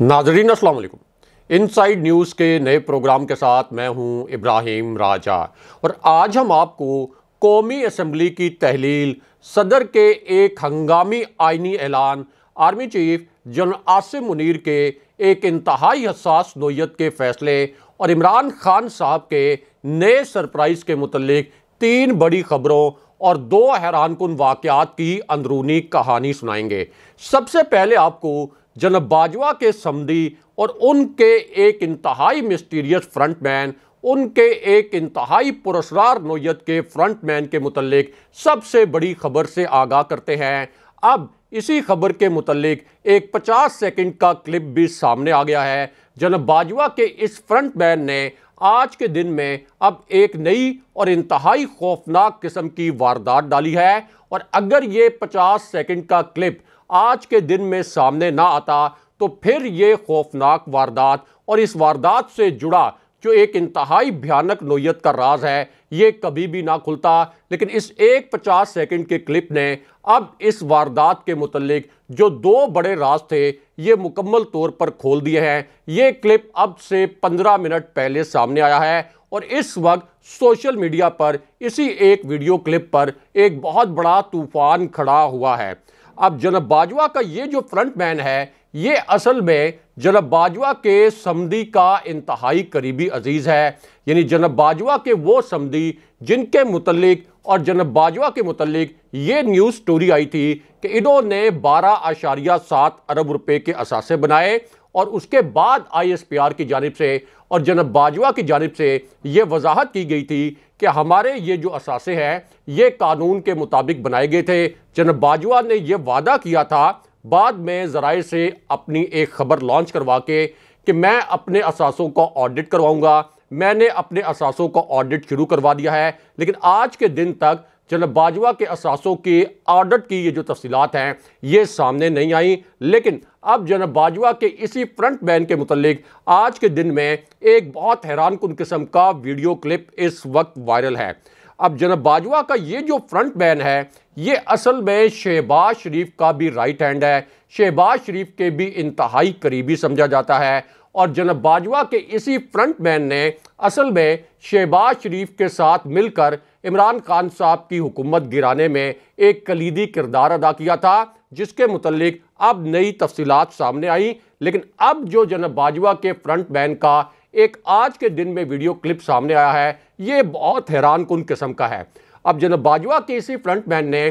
नाजरीन अस्सलाम इन side news के नए प्रोग्राम के साथ मैं हूं इब्राहिम राजा और आज हम आपको कौमी असम्बली की तहलील सदर के एक हंगामी आइनी ऐलान army chief general Asim Munir के एक इंतहाई हसास नोयत के फैसले और इमरान खान साहब के नए सरप्राइज़ के मतलब तीन बड़ी खबरों और दो हैरान कन की अंदरूनी कहानी सुनाएंगे सबसे पहले आपको जनब बाजवा के समदी और उनके एक इंतहाई मिस्टीरियस फ्रंट मैन उनके एक इंतहाई पुरस्कार नोयत के फ्रंट मैन के मुतलिक सबसे बड़ी खबर से आगाह करते हैं अब इसी खबर के मुतलक एक 50 सेकंड का क्लिप भी सामने आ गया है जनब बाजवा के इस फ्रंट मैन ने आज के दिन में अब एक नई और इंतहाई खौफनाक किस्म की वारदात डाली है और अगर ये 50 सेकंड का क्लिप आज के दिन में सामने ना आता तो फिर ये खौफनाक वारदात और इस वारदात से जुड़ा जो एक इंतहाई भयानक नोयत का राज है ये कभी भी ना खुलता लेकिन इस एक पचास सेकेंड के क्लिप ने अब इस वारदात के मुतलिक जो दो बड़े राज थे ये मुकम्मल तौर पर खोल दिए हैं ये क्लिप अब से पंद्रह मिनट पहले सामने आया है और इस वक्त सोशल मीडिया पर इसी एक वीडियो क्लिप पर एक बहुत बड़ा तूफान खड़ा हुआ है अब जनब बाजवा का ये जो फ्रंट मैन है ये असल में जनब बाजवा के समदी का इंतहाई करीबी अजीज़ है यानी जनब बाजवा के वो समी जिनके मुतलिक और जनब बाजवा के मुतलिक ये न्यूज़ स्टोरी आई थी कि इन्होंने बारह आशारिया सात अरब रुपये के असासे बनाए और उसके बाद आईएसपीआर की जानब से और जनब बाजवा की जानब से ये वजाहत की गई थी कि हमारे ये जो असासे हैं ये कानून के मुताबिक बनाए गए थे जनब बाजवा ने यह वादा किया था बाद में ज़राए से अपनी एक खबर लॉन्च करवा के कि मैं अपने असासों को ऑडिट करवाऊँगा मैंने अपने असासों का ऑडिट शुरू करवा दिया है लेकिन आज के दिन तक जनरल बाजवा के असासों के ऑडिट की ये जो तफसीत हैं ये सामने नहीं आई लेकिन अब जनरल बाजवा के इसी फ्रंट बैन के मतलब आज के दिन में एक बहुत हैरान कन किस्म का वीडियो क्लिप इस वक्त वायरल है अब जनाब बाजवा का ये जो फ्रंट बैन है ये असल में शहबाज शरीफ का भी राइट हैंड है शहबाज शरीफ के भी इंतहाई करीबी समझा जाता है और जनरल बाजवा के इसी फ्रंट मैन ने असल में शहबाज शरीफ के साथ मिलकर इमरान खान साहब की हुकूमत गिराने में एक कलीदी किरदार अदा किया था जिसके मतलब अब नई तफसीत सामने आई लेकिन अब जो जनब बाजवा के फ्रंट मैन का एक आज के दिन में वीडियो क्लिप सामने आया है ये बहुत हैरान कन किस्म का है अब जनब बाजवा के इसी फ्रंट मैन ने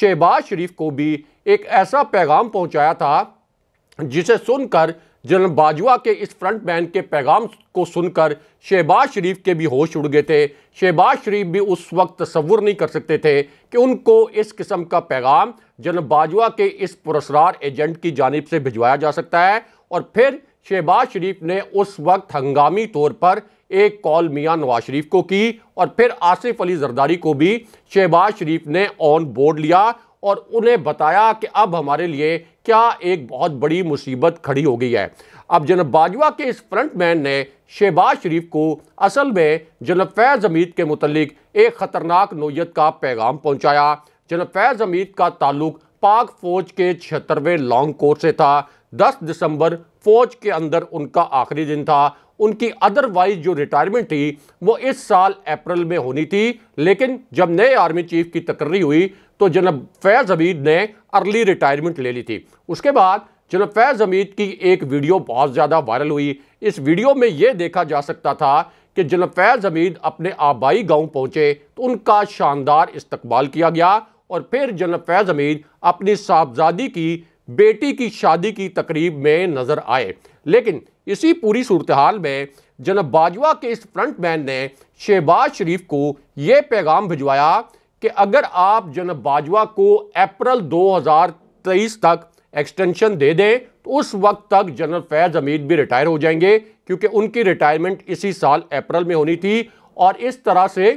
शहबाज शरीफ को भी एक ऐसा पैगाम पहुंचाया था जिसे सुनकर जनरल बाजवा के इस फ्रंट मैन के पैगाम को सुनकर शहबाज शरीफ के भी होश उड़ गए थे शहबाज शरीफ भी उस वक्त तस्वुर नहीं कर सकते थे कि उनको इस किस्म का पैगाम जनरल बाजवा के इस पुरस्कार एजेंट की जानब से भिजवाया जा सकता है और फिर शहबाज शरीफ ने उस वक्त हंगामी तौर पर एक कॉल मियाँ नवाज शरीफ को की और फिर आसिफ अली जरदारी को भी शहबाज शरीफ ने ऑन बोर्ड लिया और उन्हें बताया कि अब हमारे लिए क्या एक बहुत बड़ी मुसीबत खड़ी हो गई है अब जनब बाजवा के इस फ्रंटमैन ने शहबाज शरीफ को असल में जनब फैज़ हमीद के मतलब एक ख़तरनाक नोयत का पैगाम पहुँचाया जनब फैज़ हमीद का ताल्लुक पाक फ़ौज के छिहत्तरवें लॉन्ग कोर्स से था दस दिसंबर फौज के अंदर उनका आखिरी दिन था उनकी अदरवाइज जो रिटायरमेंट थी वो इस साल अप्रैल में होनी थी लेकिन जब नए आर्मी चीफ की तकर्री हुई तो जनाब फैज़ हमीद ने अर्ली रिटायरमेंट ले ली थी उसके बाद जनाब फैज़ हमीद की एक वीडियो बहुत ज़्यादा वायरल हुई इस वीडियो में ये देखा जा सकता था कि जनाब फैज़ हमीद अपने आबाई गांव पहुंचे तो उनका शानदार इस्तकबाल किया गया और फिर जनाब फैज़ हमीद अपनी साहबजादी की बेटी की शादी की तकरीब में नज़र आए लेकिन इसी पूरी सूरत हाल में जनब बाजवा के इस फ्रंटमैन ने शहबाज शरीफ को यह पैगाम भिजवाया कि अगर आप जनब बाजवा को अप्रैल 2023 तक एक्सटेंशन दे दें तो उस वक्त तक जनरल फैज़ अमीद भी रिटायर हो जाएंगे क्योंकि उनकी रिटायरमेंट इसी साल अप्रैल में होनी थी और इस तरह से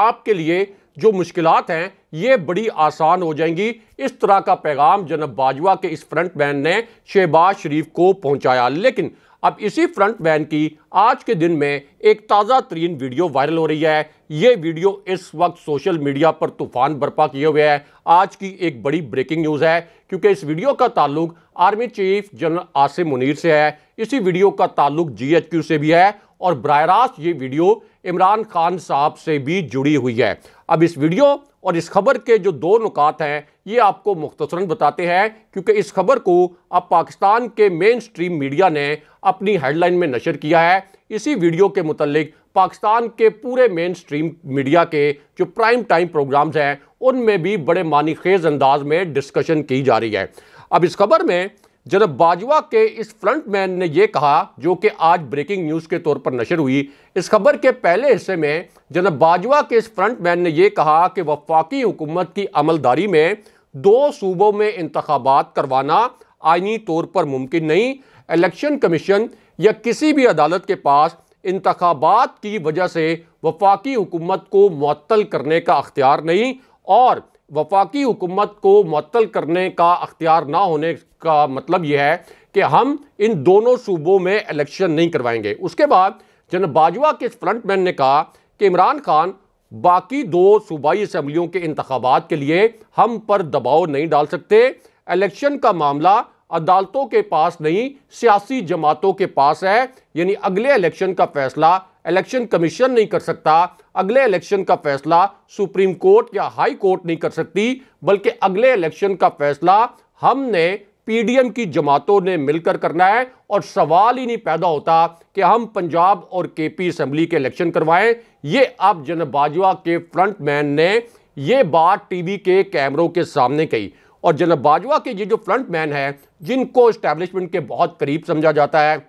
आपके लिए जो मुश्किल हैं ये बड़ी आसान हो जाएंगी इस तरह का पैगाम जनब बाजवा के इस फ्रंट मैन ने शहबाज शरीफ को पहुंचाया लेकिन अब इसी फ्रंट मैन की आज के दिन में एक ताज़ा तरीन वीडियो वायरल हो रही है ये वीडियो इस वक्त सोशल मीडिया पर तूफान बर्पा किए हुए है आज की एक बड़ी ब्रेकिंग न्यूज़ है क्योंकि इस वीडियो का ताल्लुक army chief general Asim Munir से है इसी वीडियो का ताल्लुक जीएचक्यू से भी है और बरह रास्त ये वीडियो इमरान खान साहब से भी जुड़ी हुई है अब इस वीडियो और इस खबर के जो दो नुकात हैं ये आपको मुख्तरा बताते हैं क्योंकि इस खबर को अब पाकिस्तान के मेन स्ट्रीम मीडिया ने अपनी हेडलाइन में नशर किया है इसी वीडियो के मतलब पाकिस्तान के पूरे मेन स्ट्रीम मीडिया के जो प्राइम टाइम प्रोग्राम्स हैं उनमें भी बड़े मानी खेज अंदाज में डिस्कशन की जा रही है अब इस खबर में जब बाजवा के इस फ्रंट मैन ने यह कहा जो कि आज ब्रेकिंग न्यूज़ के तौर पर नशर हुई इस खबर के पहले हिस्से में जनब बाजवा के इस फ्रंट मैन ने यह कहा कि वफाकी हुकूमत की अमलदारी में दो सूबों में इंतबात करवाना आइनी तौर पर मुमकिन नहीं इलेक्शन कमीशन या किसी भी अदालत के पास इंतबात की वजह से वफाकी हुकूमत को मअतल करने का अख्तियार नहीं और वफाकी हुकूमत को मअतल करने का अख्तियार ना होने का मतलब यह है कि हम इन दोनों सूबों में इलेक्शन नहीं करवाएंगे उसके बाद जनरल बाजवा के फ्रंट मैन ने कहा कि इमरान खान बाकी दो सूबाई असम्बलियों के इंतबात के लिए हम पर दबाव नहीं डाल सकते इलेक्शन का मामला अदालतों के पास नहीं सियासी जमातों के पास है यानी अगले इलेक्शन का फैसला इलेक्शन कमीशन नहीं कर सकता अगले इलेक्शन का फैसला सुप्रीम कोर्ट या हाई कोर्ट नहीं कर सकती बल्कि अगले इलेक्शन का फैसला हमने पीडीएम की जमातों ने मिलकर करना है और सवाल ही नहीं पैदा होता कि हम पंजाब और केपी असम्बली के इलेक्शन करवाएं ये अब जन बाजवा के फ्रंटमैन ने ये बात टीवी के कैमरों के सामने कही और जन बाजवा के ये जो फ्रंटमैन है जिनको इस्टेब्लिशमेंट के बहुत करीब समझा जाता है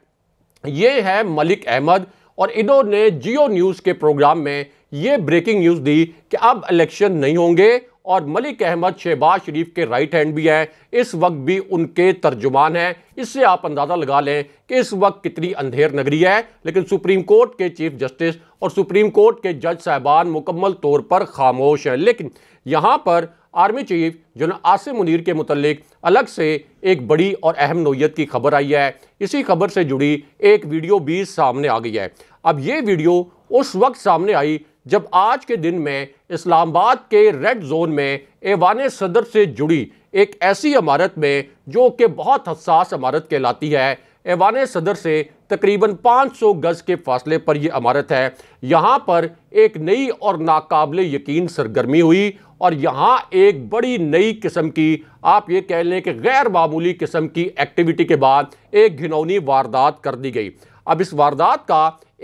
ये है मलिक अहमद और इन्होंने जियो न्यूज़ के प्रोग्राम में ये ब्रेकिंग न्यूज़ दी कि अब इलेक्शन नहीं होंगे और मलिक अहमद शहबाज शरीफ के राइट हैंड भी हैं इस वक्त भी उनके तर्जुमान हैं इससे आप अंदाज़ा लगा लें कि इस वक्त कितनी अंधेर नगरी है लेकिन सुप्रीम कोर्ट के चीफ जस्टिस और सुप्रीम कोर्ट के जज साहबान मुकम्मल तौर पर खामोश हैं लेकिन यहाँ पर army chief general Asim Munir के मुतलिक अलग से एक बड़ी और अहम नोयत की खबर आई है इसी खबर से जुड़ी एक वीडियो भी सामने आ गई है अब ये वीडियो उस वक्त सामने आई जब आज के दिन में इस्लामाबाद के रेड जोन में एवान सदर से जुड़ी एक ऐसी इमारत में जो कि बहुत हसास इमारत कहलाती है एवान सदर से तकरीबन 500 गज के फासले पर यह इमारत है यहाँ पर एक नई और नाकबले यकीन सरगर्मी हुई और यहाँ एक बड़ी नई किस्म की आप ये कह लें कि गैर मामूली किस्म की एक्टिविटी के बाद एक घिनौनी वारदात कर दी गई अब इस वारदात का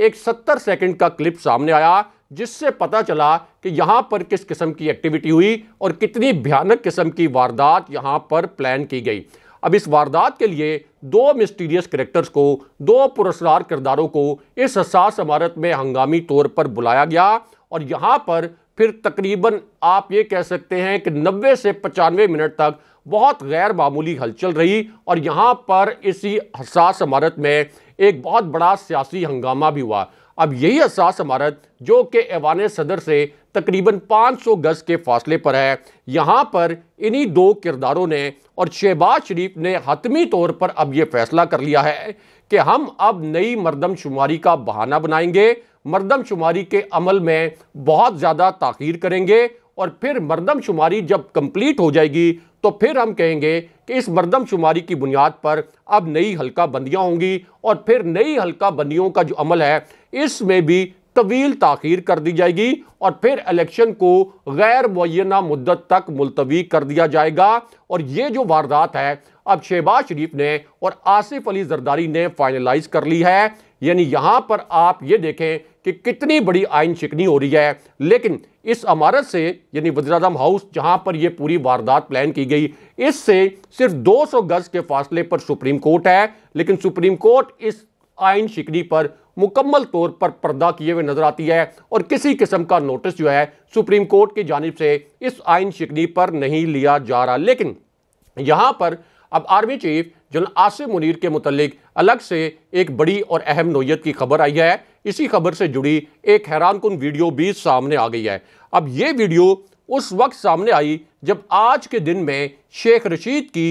एक सत्तर सेकंड का क्लिप सामने आया जिससे पता चला कि यहाँ पर किस किस्म की एक्टिविटी हुई और कितनी भयानक किस्म की वारदात यहाँ पर प्लान की गई अब इस वारदात के लिए दो मिस्टीरियस करेक्टर्स को दो पुरस्कार किरदारों को इस हसास इमारत में हंगामी तौर पर बुलाया गया और यहाँ पर फिर तकरीबन आप ये कह सकते हैं कि 90 से पचानवे मिनट तक बहुत गैर मामूली हलचल रही और यहाँ पर इसी हसास इमारत में एक बहुत बड़ा सियासी हंगामा भी हुआ अब यही हसास इमारत जो कि ऐवान सदर से तकरीबन 500 गज के फासले पर है यहाँ पर इन्हीं दो किरदारों ने और शहबाज शरीफ ने हतमी तौर पर अब यह फैसला कर लिया है कि हम अब नई मरदमशुमारी का बहाना बनाएंगे मरदमशुमारी के अमल में बहुत ज़्यादा तखीर करेंगे और फिर मरदमशुमारी जब कंप्लीट हो जाएगी तो फिर हम कहेंगे कि इस मरदमशुमारी की बुनियाद पर अब नई हल्का बंदियाँ होंगी और फिर नई हल्का बंदियों का जो अमल है इसमें भी तवील तखीर कर दी जाएगी और फिर इलेक्शन को गैर मुना मुद्दत तक मुलतवी कर दिया जाएगा और ये जो वारदात है अब शहबाज शरीफ ने और आसिफ अली जरदारी ने फाइनलाइज कर ली है यानी यहाँ पर आप ये देखें कि कितनी बड़ी आइन शिकनी हो रही है लेकिन इस अमारत से यानी वजीरम हाउस जहाँ पर यह पूरी वारदात प्लान की गई इससे सिर्फ 200 गज के फासले पर सुप्रीम कोर्ट है लेकिन सुप्रीम कोर्ट इस आयन शिकनी पर मुकम्मल तौर पर पर्दा किए हुए नजर आती है और किसी किस्म का नोटिस जो है सुप्रीम कोर्ट की जानब से इस आयन शिकनी पर नहीं लिया जा रहा लेकिन यहाँ पर अब army chief general Asif Munir के मुतलिक अलग से एक बड़ी और अहम नोयत की खबर आई है इसी खबर से जुड़ी एक हैरान कन वीडियो भी सामने आ गई है अब ये वीडियो उस वक्त सामने आई जब आज के दिन में शेख रशीद की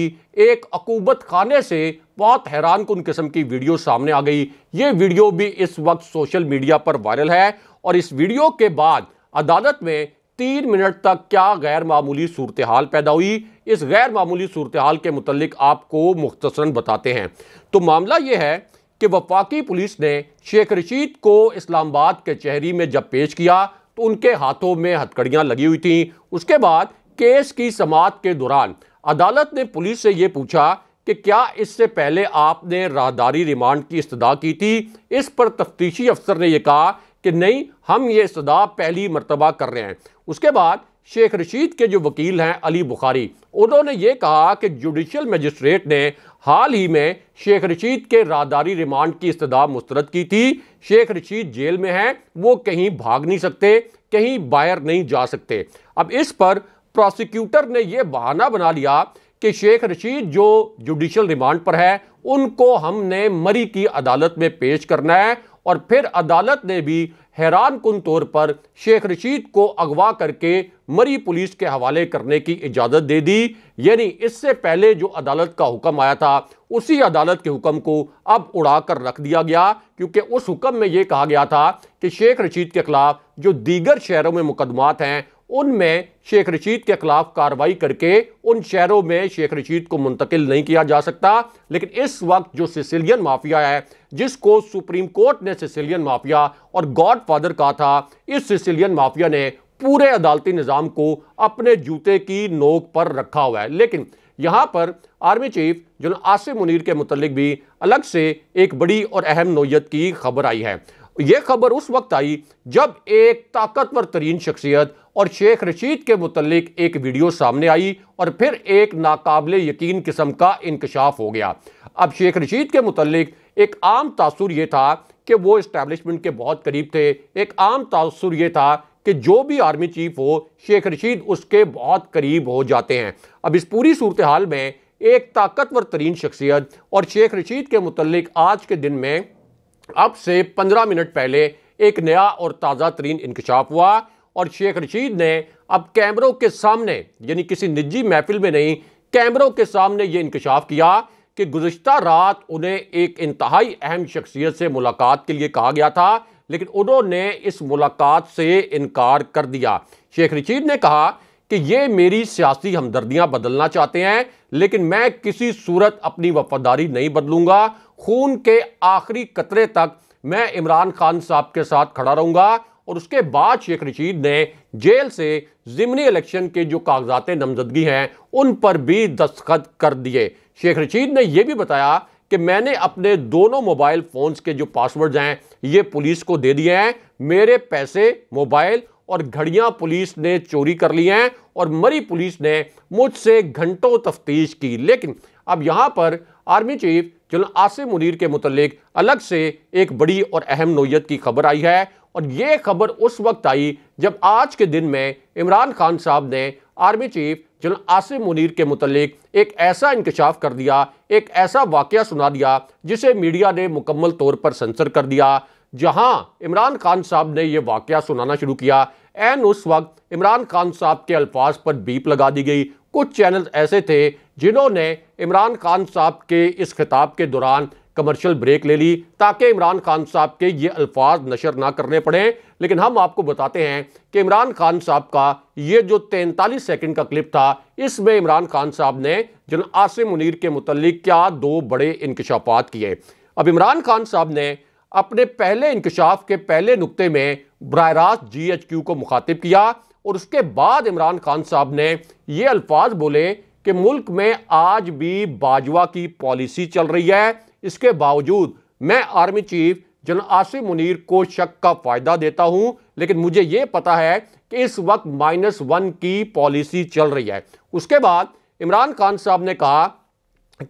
एक अकूबत खाने से बहुत हैरान कन किस्म की वीडियो सामने आ गई ये वीडियो भी इस वक्त सोशल मीडिया पर वायरल है और इस वीडियो के बाद अदालत में तीन मिनट तक क्या गैर मामूली सूरत हाल पैदा हुई इस गैर मामूली सूरत हाल के मतलब आपको मुख्तसरा बताते हैं तो मामला ये है कि वफाकी पुलिस ने शेख रशीद को इस्लामाबाद के चहरी में जब पेश किया तो उनके हाथों में हथकड़ियाँ लगी हुई थी उसके बाद केस की समात के दौरान अदालत ने पुलिस से ये पूछा कि क्या इससे पहले आपने राहदारी रिमांड की इस्तदा की थी इस पर तफ्तीशी अफसर ने यह कहा कि नहीं हम ये इस्तदा पहली मरतबा कर रहे हैं उसके बाद शेख रशीद के जो वकील हैं अली बुखारी उन्होंने ये कहा कि जुडिशल मजिस्ट्रेट ने हाल ही में शेख रशीद के राहदारी रिमांड की इस्तदा मुस्तरद की थी शेख रशीद जेल में हैं वो कहीं भाग नहीं सकते कहीं बाहर नहीं जा सकते अब इस पर प्रोसिक्यूटर ने यह बहाना बना लिया कि शेख रशीद जो जुडिशल रिमांड पर है उनको हमने मरी की अदालत में पेश करना है और फिर अदालत ने भी हैरान कन तौर पर शेख रशीद को अगवा करके मरी पुलिस के हवाले करने की इजाज़त दे दी यानी इससे पहले जो अदालत का हुक्म आया था उसी अदालत के हुक्म को अब उड़ा कर रख दिया गया क्योंकि उस हुक्म में यह कहा गया था कि शेख रशीद के खिलाफ जो दीगर शहरों में मुकदमात हैं उनमें शेख रशीद के खिलाफ कार्रवाई करके उन शहरों में शेख रशीद को मुंतकिल नहीं किया जा सकता लेकिन इस वक्त जो सिसिलियन माफिया है जिसको सुप्रीम कोर्ट ने सिसिलियन माफिया और गॉड फादर कहा था इस सिसिलियन माफिया ने पूरे अदालती निज़ाम को अपने जूते की नोक पर रखा हुआ है लेकिन यहाँ पर army chief general Asif Munir के मुतलिक भी अलग से एक बड़ी और अहम नोयत की खबर आई है ये खबर उस वक्त आई जब एक ताकतवर तरीन शख्सियत और शेख रशीद के मुतलिक एक वीडियो सामने आई और फिर एक नाकबले यकीन किस्म का इंकशाफ हो गया अब शेख रशीद के मुतलिक एक आम तासुर ये था कि वो इस्टेबलिशमेंट के बहुत करीब थे एक आम तासुर यह था कि जो भी आर्मी चीफ हो शेख रशीद उसके बहुत करीब हो जाते हैं अब इस पूरी सूरत हाल में एक ताकतवर तरीन शख्सियत और शेख रशीद के मुतलिक आज के दिन में अब से पंद्रह मिनट पहले एक नया और ताज़ा तरीन इंकशाफ हुआ और शेख रशीद ने अब कैमरों के सामने यानी किसी निजी महफिल में नहीं कैमरों के सामने ये इंकशाफ किया कि गुज्त रात उन्हें एक इंतहाई अहम शख्सियत से मुलाकात के लिए कहा गया था लेकिन उन्होंने इस मुलाकात से इनकार कर दिया शेख रशीद ने कहा कि ये मेरी सियासी हमदर्दियां बदलना चाहते हैं लेकिन मैं किसी सूरत अपनी वफादारी नहीं बदलूंगा खून के आखिरी कतरे तक मैं इमरान खान साहब के साथ खड़ा रहूंगा और उसके बाद शेख रशीद ने जेल से ज़िमनी इलेक्शन के जो कागजात नामजदगी हैं उन पर भी दस्तखत कर दिए शेख रशीद ने यह भी बताया कि मैंने अपने दोनों मोबाइल फ़ोन्स के जो पासवर्ड्स हैं ये पुलिस को दे दिए हैं मेरे पैसे मोबाइल और घड़ियां पुलिस ने चोरी कर ली हैं और मरी पुलिस ने मुझसे घंटों तफ्तीश की लेकिन अब यहाँ पर army chief general Asim Munir के मुतलिक अलग से एक बड़ी और अहम नोयत की खबर आई है और ये खबर उस वक्त आई जब आज के दिन में इमरान खान साहब ने army chief general Asim Munir के मुतलिक एक ऐसा इंकशाफ कर दिया एक ऐसा वाक़ सुना दिया जिसे मीडिया ने मुकम्मल तौर पर सेंसर कर दिया जहाँ इमरान खान साहब ने यह वाक़ सुनाना शुरू किया एन उस वक्त इमरान खान साहब के अल्फाज पर बीप लगा दी गई कुछ चैनल ऐसे थे जिन्होंने इमरान खान साहब के इस खिताब के दौरान कमर्शियल ब्रेक ले ली ताकि इमरान खान साहब के ये अल्फाज नशर ना करने पड़े लेकिन हम आपको बताते हैं कि इमरान खान साहब का ये जो तैंतालीस सेकंड का क्लिप था इसमें इमरान खान साहब ने जन आसिम मुनीर के मुतलिक क्या दो बड़े इंकशाफात किए अब इमरान खान साहब ने अपने पहले इंकशाफ के पहले नुकते में बर रास्त जी एच क्यू को मुखातिब किया और उसके बाद इमरान खान साहब ने ये अल्फाज बोले कि मुल्क में आज भी बाजवा की पॉलिसी चल रही है इसके बावजूद मैं army chief general Asif Munir को शक का फ़ायदा देता हूं लेकिन मुझे ये पता है कि इस वक्त माइनस वन की पॉलिसी चल रही है उसके बाद इमरान खान साहब ने कहा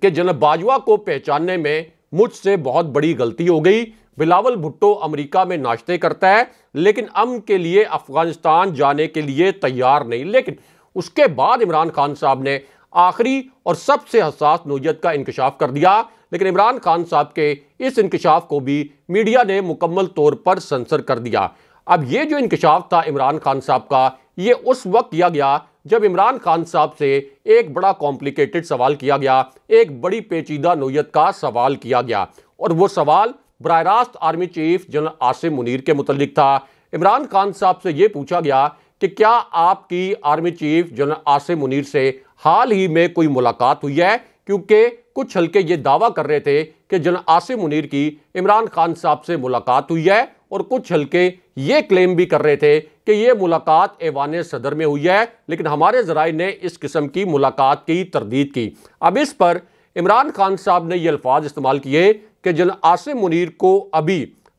कि जनरल बाजवा को पहचानने में मुझसे बहुत बड़ी गलती हो गई बिलावल भुट्टो अमेरिका में नाश्ते करता है लेकिन अम के लिए अफगानिस्तान जाने के लिए तैयार नहीं लेकिन उसके बाद इमरान खान साहब ने आखिरी और सबसे हसास नोयत का इंकशाफ कर दिया लेकिन इमरान खान साहब के इस इंकशाफ को भी मीडिया ने मुकम्मल तौर पर सेंसर कर दिया अब ये जो इंकशाफ था इमरान खान साहब का ये उस वक्त किया गया जब इमरान खान साहब से एक बड़ा कॉम्प्लिकेटेड सवाल किया गया एक बड़ी पेचीदा नोयत का सवाल किया गया और वो सवाल बर रास्त army chief general Asim Munir के मुतलिक था इमरान खान साहब से ये पूछा गया कि क्या आपकी army chief general Asim Munir से हाल ही में कोई मुलाकात हुई है क्योंकि कुछ हल्के ये दावा कर रहे थे कि जनरल आसिम मुनीर की इमरान खान साहब से मुलाकात हुई है और कुछ हल्के ये क्लेम भी कर रहे थे कि ये मुलाकात ऐवान सदर में हुई है लेकिन हमारे जराए ने इस किस्म की मुलाकात की तरदीद की अब इस पर इमरान खान साहब ने ये अल्फाज इस्तेमाल किए कि जन आसिम मुनीर को अभी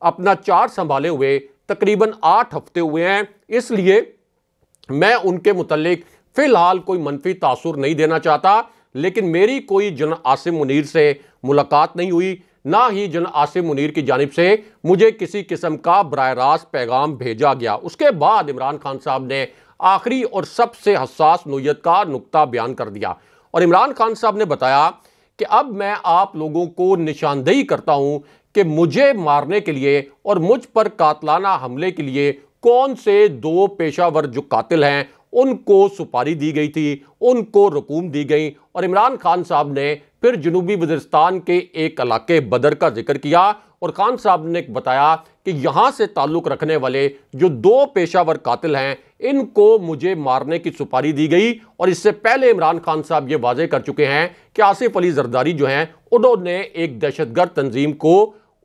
अपना चार संभाले हुए तकरीबन आठ हफ्ते हुए हैं इसलिए मैं उनके मतलब फ़िलहाल कोई मनफी तासर नहीं देना चाहता लेकिन मेरी कोई जन आसिम मुनीर से मुलाकात नहीं हुई ना ही जन आसिम मुनीर की जानब से मुझे किसी किस्म का बर रास्त पैगाम भेजा गया उसके बाद इमरान खान साहब ने आखिरी और सबसे हसास नोयत का नुकता बयान कर दिया और इमरान खान साहब ने बताया कि अब मैं आप लोगों को निशानदेही करता हूं कि मुझे मारने के लिए और मुझ पर कातलाना हमले के लिए कौन से दो पेशावर जो कातिल हैं उनको सुपारी दी गई थी उनको रकूम दी गई और इमरान खान साहब ने फिर जनूबी वजरिस्तान के एक इलाके बदर का जिक्र किया और खान साहब ने बताया कि यहाँ से ताल्लुक रखने वाले जो दो पेशावर कातिल हैं इनको मुझे मारने की सुपारी दी गई और इससे पहले इमरान खान साहब ये वाजे कर चुके हैं कि आसिफ अली जरदारी जो हैं उन्होंने एक दहशतगर्द तंजीम को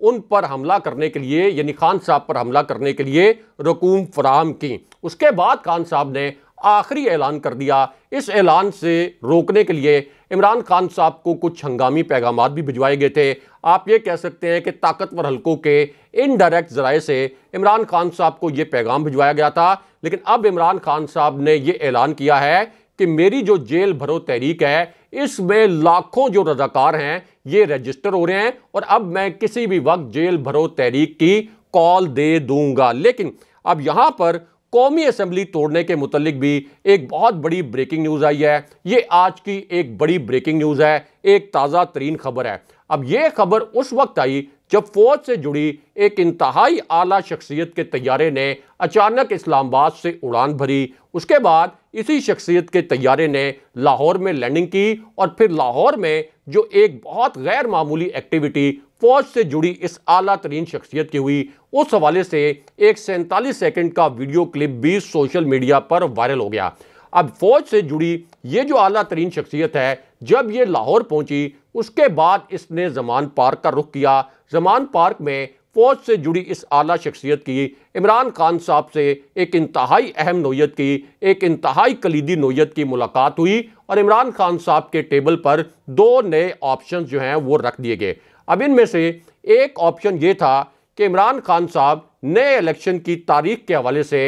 उन पर हमला करने के लिए यानी खान साहब पर हमला करने के लिए रकूम फराहम की उसके बाद खान साहब ने आखिरी ऐलान कर दिया इस ऐलान से रोकने के लिए इमरान खान साहब को कुछ हंगामी पैगाम भी भिजवाए गए थे आप ये कह सकते हैं कि ताकतवर हलकों के इनडायरेक्ट ज़राए से इमरान खान साहब को ये पैगाम भिजवाया गया था लेकिन अब इमरान खान साहब ने ये ऐलान किया है कि मेरी जो जेल भरो तहरीक है इसमें लाखों जो रजाकार हैं ये रजिस्टर हो रहे हैं और अब मैं किसी भी वक्त जेल भरो तहरीक की कॉल दे दूंगा लेकिन अब यहां पर कौमी असम्बली तोड़ने के मुतलिक भी एक बहुत बड़ी ब्रेकिंग न्यूज़ आई है ये आज की एक बड़ी ब्रेकिंग न्यूज़ है एक ताज़ा तरीन खबर है अब ये खबर उस वक्त आई जब फौज से जुड़ी एक इंतहाई आला शख्सियत के तैयारे ने अचानक इस्लामाबाद से उड़ान भरी उसके बाद इसी शख्सियत के तैयारे ने लाहौर में लैंडिंग की और फिर लाहौर में जो एक बहुत गैर मामूली एक्टिविटी फौज से जुड़ी इस आला तरीन शख्सियत की हुई उस हवाले से एक सैंतालीस सेकेंड का वीडियो क्लिप भी सोशल मीडिया पर वायरल हो गया अब फौज से जुड़ी ये जो आला तरीन शख्सियत है जब ये लाहौर पहुंची उसके बाद इसने जमान पार्क का रुख किया जमान पार्क में फौज से जुड़ी इस आला शख्सियत की इमरान खान साहब से एक इंतहाई अहम नोयत की एक इंतहाई कलीदी नोयत की मुलाकात हुई और इमरान खान साहब के टेबल पर दो नए ऑप्शन जो हैं वो रख दिए गए अब इनमें से एक ऑप्शन ये था कि इमरान खान साहब नए इलेक्शन की तारीख के हवाले से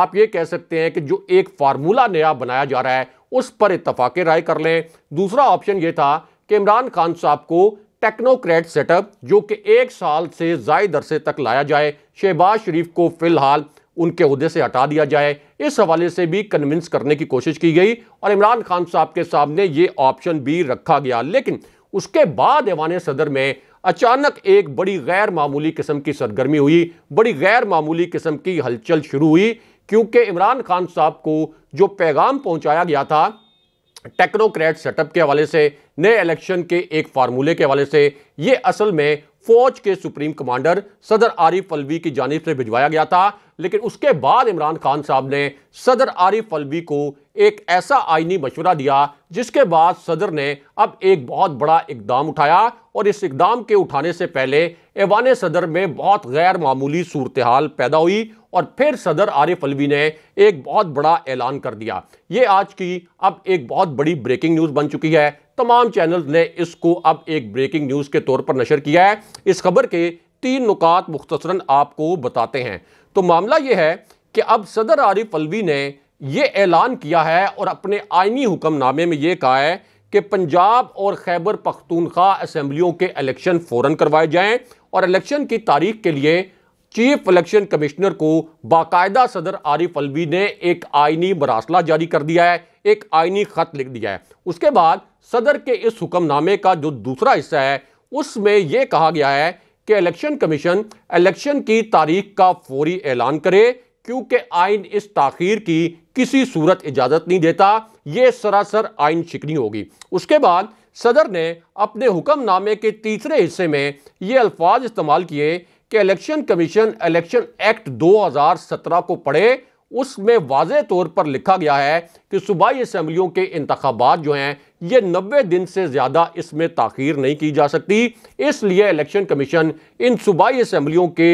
आप ये कह सकते हैं कि जो एक फार्मूला नया बनाया जा रहा है उस पर इतफाक़ राय कर लें दूसरा ऑप्शन ये था कि इमरान खान साहब को टेक्नोक्रेट सेटअप जो कि एक साल से जायद अरसे तक लाया जाए शहबाज शरीफ को फिलहाल उनके अहदे से हटा दिया जाए इस हवाले से भी कन्विंस करने की कोशिश की गई और इमरान खान साहब के सामने ये ऑप्शन भी रखा गया लेकिन उसके बाद ऐवान सदर में अचानक एक बड़ी गैर मामूली किस्म की सरगर्मी हुई बड़ी गैर मामूली किस्म की हलचल शुरू हुई क्योंकि इमरान खान साहब को जो पैगाम पहुंचाया गया था टेक्नोक्रेट सेटअप के हवाले से नए इलेक्शन के एक फार्मूले के हवाले से ये असल में फौज के सुप्रीम कमांडर सदर आरिफ अलवी की जानब से भिजवाया गया था लेकिन उसके बाद इमरान खान साहब ने सदर आरिफ अलवी को एक ऐसा आइनी मशवरा दिया जिसके बाद सदर ने अब एक बहुत बड़ा इकदाम उठाया और इस इकदाम के उठाने से पहले ऐवान सदर में बहुत गैर मामूली सूरत हाल पैदा हुई और फिर सदर आरिफ अलवी ने एक बहुत बड़ा ऐलान कर दिया ये आज की अब एक बहुत बड़ी ब्रेकिंग न्यूज़ बन चुकी है तमाम चैनल्स ने इसको अब एक ब्रेकिंग न्यूज़ के तौर पर नशर किया है इस खबर के तीन नुकात मुख्तसरा आपको बताते हैं तो मामला यह है कि अब सदर आरिफ अलवी ने यह ऐलान किया है और अपने आइनी हुक्मनामे में यह कहा है कि पंजाब और खैबर पख्तूनख्वा असम्बलियों के इलेक्शन फ़ौरन करवाए जाएं और इलेक्शन की तारीख के लिए चीफ इलेक्शन कमिश्नर को बाकायदा सदर आरिफ अलवी ने एक आइनी मरासला जारी कर दिया है एक आइनी ख़त लिख दिया है उसके बाद सदर के इस हुक्मनामे का जो दूसरा हिस्सा है उसमें यह कहा गया है कि इलेक्शन कमीशन इलेक्शन की तारीख का फौरी ऐलान करे क्योंकि आइन इस तखीर की किसी सूरत इजाज़त नहीं देता ये सरासर आइन शिकनी होगी उसके बाद सदर ने अपने हुक्मनामे के तीसरे हिस्से में ये अल्फाज इस्तेमाल किए कि इलेक्शन कमीशन इलेक्शन एक्ट 2017 को पढ़े उसमें वाज तौर पर लिखा गया है कि सूबाई असम्बलियों के इंतबात जो हैं ये नबे दिन से ज़्यादा इसमें तखीर नहीं की जा सकती इसलिए इलेक्शन कमीशन इन सूबाई असम्बलियों के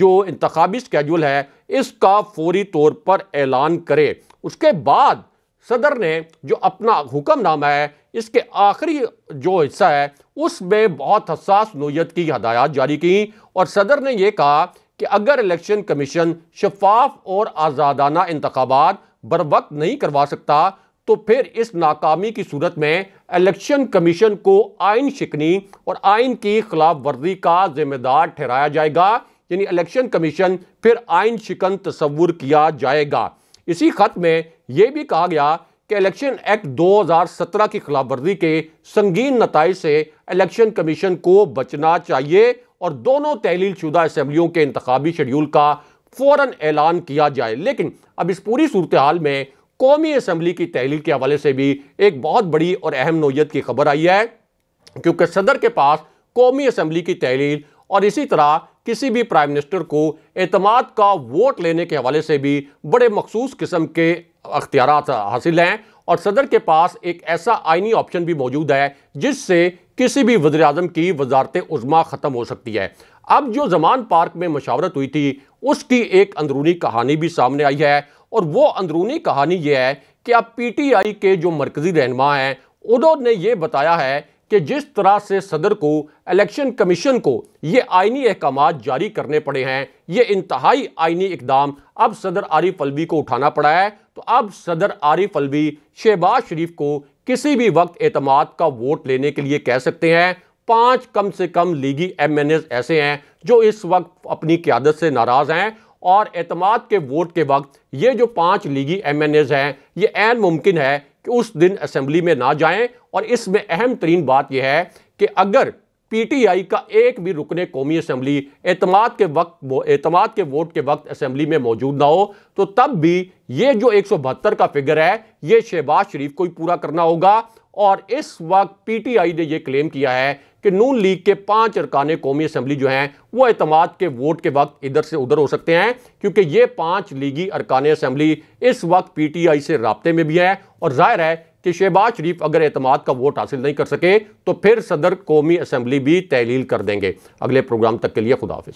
जो इंतबी स्कैजल है इसका फौरी तौर पर ऐलान करे उसके बाद सदर ने जो अपना हुक्मनामा है इसके आखिरी जो हिस्सा है उसमें बहुत हसास नोयत की हदायत जारी की और सदर ने यह कहा कि अगर इलेक्शन कमीशन शफाफ और आज़ादाना इंतबात बर वक्त नहीं करवा सकता तो फिर इस नाकामी की सूरत में इलेक्शन कमीशन को आइन शिकनी और आइन की खिलाफ वर्जी का जिम्मेदार ठहराया जाएगा यानी इलेक्शन कमीशन फिर आइन शिकन तस्वुर किया जाएगा इसी खत में यह भी कहा गया कि इलेक्शन एक्ट 2017 की खिलाफवर्जी के संगीन नतज से इलेक्शन कमीशन को बचना चाहिए और दोनों तहलील शुदा असम्बलियों के इंतबी शेड्यूल का फ़ौर ऐलान किया जाए लेकिन अब इस पूरी सूरत हाल में कौमी असम्बली की तहलील के हवाले से भी एक बहुत बड़ी और अहम नोयत की खबर आई है क्योंकि सदर के पास कौमी असम्बली की तहलील और इसी तरह किसी भी प्राइम मिनिस्टर को अतमाद का वोट लेने के हवाले से भी बड़े मखसूस किस्म के अख्तियार हासिल हैं और सदर के पास एक ऐसा आइनी ऑप्शन भी मौजूद है जिससे किसी भी वजी अजम की वजारत उजमा ख़त्म हो सकती है अब जो जमान पार्क में मशावरत हुई थी उसकी एक अंदरूनी कहानी भी सामने आई है और वो अंदरूनी कहानी यह है कि अब पी टी आई के जो मरकज़ी रहनमा हैं उन्होंने ये बताया है कि जिस तरह से सदर को इलेक्शन कमीशन को ये आइनी अहकाम जारी करने पड़े हैं ये इंतहाई आइनी इकदाम अब सदर आरिफ अलवी को उठाना पड़ा है तो अब सदर आरिफ अलवी शहबाज शरीफ को किसी भी वक्त अतमाद का वोट लेने के लिए कह सकते हैं पाँच कम से कम लीगी एम एन एज ऐसे हैं जो इस वक्त अपनी क्यादत से नाराज़ हैं और अतमाद के वोट के वक्त ये जो पाँच लीगी एम एन एज हैं ये एन मुमकिन है कि उस दिन असेंबली में ना जाएं और इसमें अहम तरीन बात यह है कि अगर पीटीआई का एक भी रुकने कौमी असम्बली एतमाद के वक्त एतमाद के वोट के वक्त असम्बली में मौजूद ना हो तो तब भी ये जो एक सौ बहत्तर का फिगर है ये शहबाज शरीफ को ही पूरा करना होगा और इस वक्त पीटीआई ने यह क्लेम किया है कि नून लीग के पांच अरकान कौमी असम्बली जो हैं वो अहतमाद के वोट के वक्त इधर से उधर हो सकते हैं क्योंकि ये पांच लीगी अरकान असम्बली इस वक्त पी टी आई से रबते में भी हैं और जाहिर है कि शहबाज शरीफ अगर अहतमाद का वोट हासिल नहीं कर सके तो फिर सदर कौमी असम्बली भी तहलील कर देंगे अगले प्रोग्राम तक के लिए खुदाफि